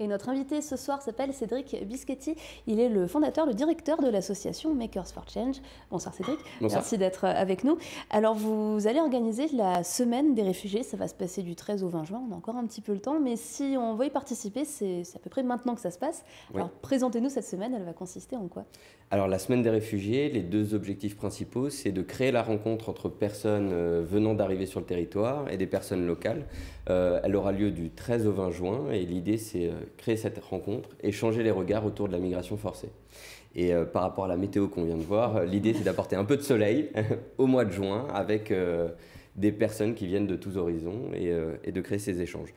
Et notre invité ce soir s'appelle Cédric Bisquetti. Il est le fondateur, le directeur de l'association Makers for Change. Bonsoir Cédric, merci d'être euh, avec nous. Alors vous allez organiser la semaine des réfugiés, ça va se passer du 13 au 20 juin, on a encore un petit peu le temps, mais si on veut y participer, c'est à peu près maintenant que ça se passe. Alors présentez-nous cette semaine, elle va consister en quoi Alors la semaine des réfugiés, les deux objectifs principaux, c'est de créer la rencontre entre personnes euh, venant d'arriver sur le territoire et des personnes locales. Euh, elle aura lieu du 13 au 20 juin et l'idée c'est créer cette rencontre, et changer les regards autour de la migration forcée. Et euh, par rapport à la météo qu'on vient de voir, euh, l'idée c'est d'apporter un peu de soleil au mois de juin avec euh, des personnes qui viennent de tous horizons et, et, de créer ces échanges.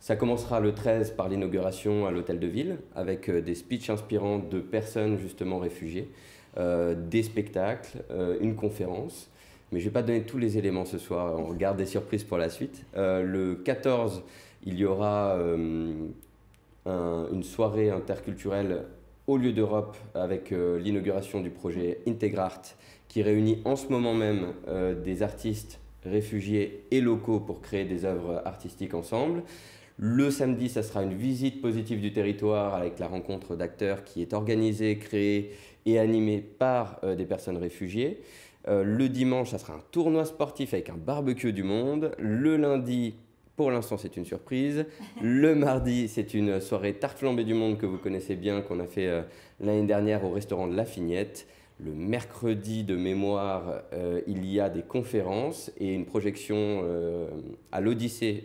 Ça commencera le 13 par l'inauguration à l'hôtel de ville avec des speeches inspirants de personnes justement réfugiées, des spectacles, une conférence. Mais je ne vais pas donner tous les éléments ce soir, on regarde des surprises pour la suite. le 14, il y aura une soirée interculturelle au lieu d'Europe avec euh, l'inauguration du projet IntegrArt qui réunit en ce moment même euh, des artistes réfugiés et locaux pour créer des œuvres artistiques ensemble. Le samedi, ça sera une visite positive du territoire avec la rencontre d'acteurs qui est organisée, créée et animée par euh, des personnes réfugiées. le dimanche, ça sera un tournoi sportif avec un barbecue du monde. Le lundi, pour l'instant, c'est une surprise. Le mardi, c'est une soirée tarte flambée du monde que vous connaissez bien, qu'on a fait euh, l'année dernière au restaurant de La Fignette. Le mercredi de mémoire, euh, il y a des conférences et une projection euh, à l'Odyssée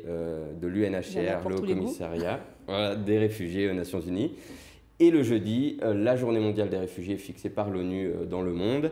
de l'UNHCR, le Haut Commissariat des réfugiés aux Nations Unies. Et le jeudi, la journée mondiale des réfugiés fixée par l'ONU dans le monde,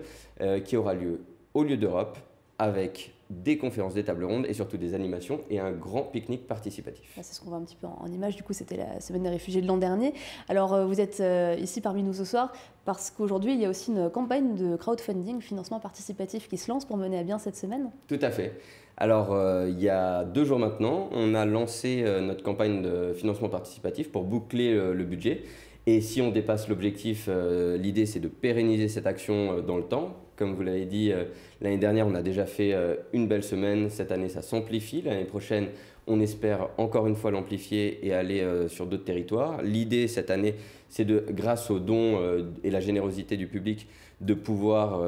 qui aura lieu au lieu d'Europe avec des conférences, des tables rondes et surtout des animations et un grand pique-nique participatif. Bah, c'est ce qu'on voit un petit peu en, image, du coup c'était la semaine des réfugiés de l'an dernier. Alors euh, vous êtes euh, ici parmi nous ce soir parce qu'aujourd'hui il y a aussi une campagne de crowdfunding, financement participatif qui se lance pour mener à bien cette semaine. Tout à fait. Alors euh, il y a deux jours maintenant, on a lancé notre campagne de financement participatif pour boucler le budget et si on dépasse l'objectif, euh, l'idée c'est de pérenniser cette action euh, dans le temps. Comme vous l'avez dit, euh, l'année dernière on a déjà fait une belle semaine, cette année ça s'amplifie, l'année prochaine on espère encore une fois l'amplifier et aller sur d'autres territoires. L'idée cette année c'est de, grâce aux dons et la générosité du public, de pouvoir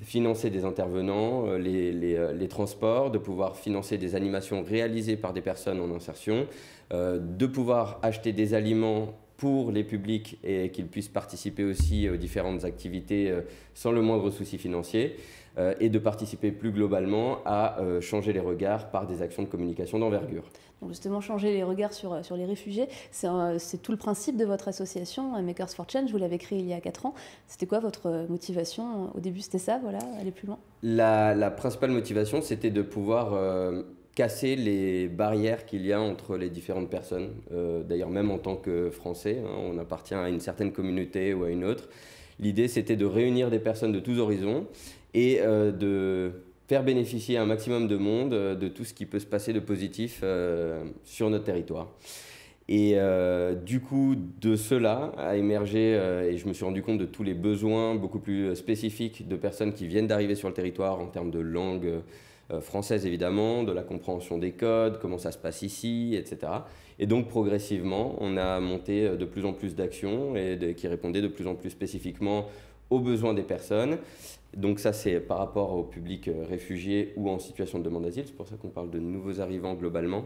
financer des intervenants, les, les, les, transports, de pouvoir financer des animations réalisées par des personnes en insertion, de pouvoir acheter des aliments pour les publics et qu'ils puissent participer aussi aux euh, différentes activités euh, sans le moindre souci financier euh, et de participer plus globalement à changer les regards par des actions de communication d'envergure. justement, changer les regards sur, sur les réfugiés, c'est tout le principe de votre association Makers for Change. Vous l'avez créée il y a 4 ans. C'était quoi votre motivation Au début, c'était ça, voilà, aller plus loin la, principale motivation, c'était de pouvoir casser les barrières qu'il y a entre les différentes personnes. Euh, d'ailleurs, même en tant que Français, hein, on appartient à une certaine communauté ou à une autre. L'idée, c'était de réunir des personnes de tous horizons et euh, de faire bénéficier un maximum de monde euh, de tout ce qui peut se passer de positif sur notre territoire. Et du coup, de cela a émergé, et je me suis rendu compte de tous les besoins beaucoup plus spécifiques de personnes qui viennent d'arriver sur le territoire en termes de langue, euh, française évidemment, de la compréhension des codes, comment ça se passe ici, etc. Et donc progressivement, on a monté euh, de plus en plus d'actions et qui répondaient de plus en plus spécifiquement aux besoins des personnes. Donc ça, c'est par rapport au public euh, réfugié ou en situation de demande d'asile. C'est pour ça qu'on parle de nouveaux arrivants globalement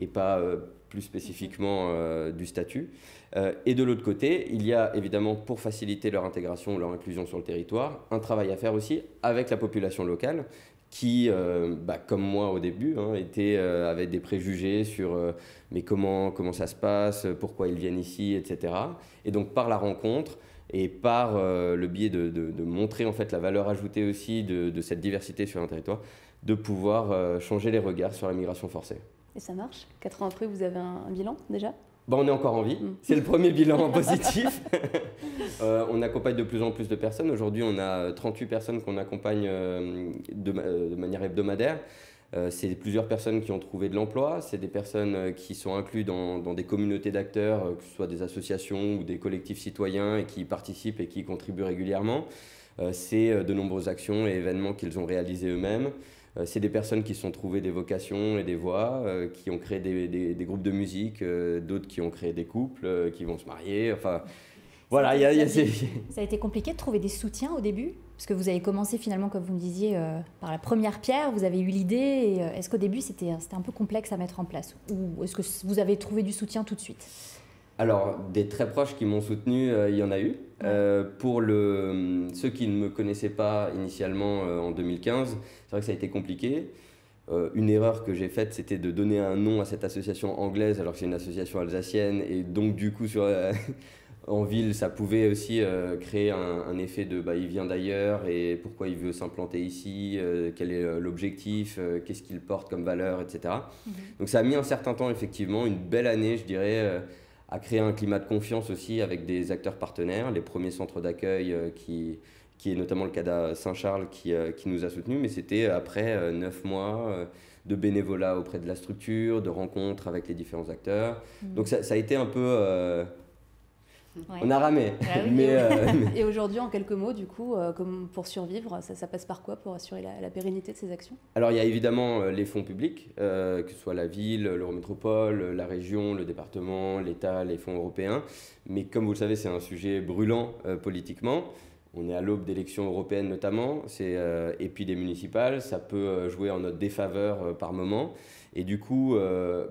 et pas plus spécifiquement du statut. et de l'autre côté, il y a évidemment, pour faciliter leur intégration leur inclusion sur le territoire, un travail à faire aussi avec la population locale qui, euh, bah, comme moi au début, hein, euh, avaient des préjugés sur euh, mais comment, comment ça se passe, pourquoi ils viennent ici, etc. Et donc par la rencontre et par le biais de, de, montrer en fait la valeur ajoutée aussi de, de cette diversité sur un territoire, de pouvoir changer les regards sur la migration forcée. Et ça marche Quatre ans après, vous avez un bilan déjà bah, on est encore en vie. Mm. C'est le premier bilan positif. Euh, on accompagne de plus en plus de personnes. Aujourd'hui, on a 38 euh, personnes qu'on accompagne euh, de, manière hebdomadaire. c'est plusieurs personnes qui ont trouvé de l'emploi, c'est des personnes qui sont incluses dans, des communautés d'acteurs, que ce soit des associations ou des collectifs citoyens et qui participent et qui contribuent régulièrement. c'est de nombreuses actions et événements qu'ils ont réalisés eux-mêmes. Euh, c'est des personnes qui se sont trouvées des vocations et des voix, euh, qui ont créé des, groupes de musique, euh, d'autres qui ont créé des couples, qui vont se marier. Enfin, voilà, il Ça a été compliqué de trouver des soutiens au début Parce que vous avez commencé finalement, comme vous me disiez, par la première pierre, vous avez eu l'idée. Est-ce qu'au début, c'était un peu complexe à mettre en place Ou est-ce que vous avez trouvé du soutien tout de suite alors, des très proches qui m'ont soutenu, euh, il y en a eu. Euh, pour le, hum, ceux qui ne me connaissaient pas initialement euh, en 2015, c'est vrai que ça a été compliqué. une erreur que j'ai faite, c'était de donner un nom à cette association anglaise alors que c'est une association alsacienne. Et donc, du coup, sur, en ville, ça pouvait aussi créer un, effet de bah, il vient d'ailleurs et pourquoi il veut s'implanter ici, quel est l'objectif, qu'est-ce qu'il porte comme valeur, etc. Mhm. Donc, ça a mis un certain temps, effectivement, une belle année, je dirais à créer un climat de confiance aussi avec des acteurs partenaires, les premiers centres d'accueil euh, qui, qui est notamment le CADA Saint-Charles euh, qui, nous a soutenus, mais c'était après euh, neuf mois de bénévolat auprès de la structure, de rencontres avec les différents acteurs. Mmh. Donc ça, a été un peu on a ramé. Ah euh, et aujourd'hui, en quelques mots, du coup, euh, pour survivre, ça, passe par quoi pour assurer la, pérennité de ces actions Alors, il y a évidemment euh, les fonds publics, que ce soit la ville, l'euro-métropole, la région, le département, l'État, les fonds européens. Mais comme vous le savez, c'est un sujet brûlant politiquement. On est à l'aube d'élections européennes notamment, et puis des municipales, ça peut jouer en notre défaveur par moment. Et du coup,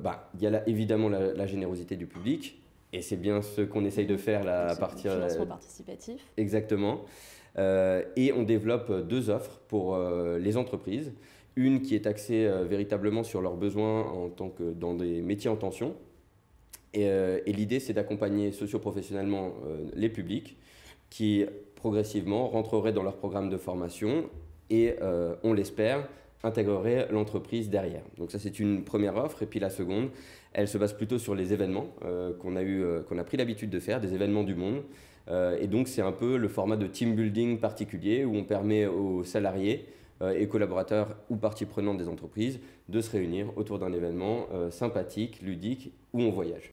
bah, il y a évidemment la, générosité du public, et c'est bien ce qu'on essaye de faire là à partir. Financement euh, participatif. Exactement. Euh, et on développe euh, deux offres pour les entreprises. Une qui est axée véritablement sur leurs besoins en tant que dans des métiers en tension. Et, l'idée, c'est d'accompagner socio-professionnellement les publics qui progressivement rentreraient dans leur programme de formation et, on l'espère, intégrerait l'entreprise derrière. Donc ça c'est une première offre et puis la seconde, elle se base plutôt sur les événements euh, qu'on a eu, euh, qu'on a pris l'habitude de faire, des événements du monde. Euh, et donc c'est un peu le format de team building particulier où on permet aux salariés et collaborateurs ou parties prenantes des entreprises de se réunir autour d'un événement sympathique, ludique où on voyage.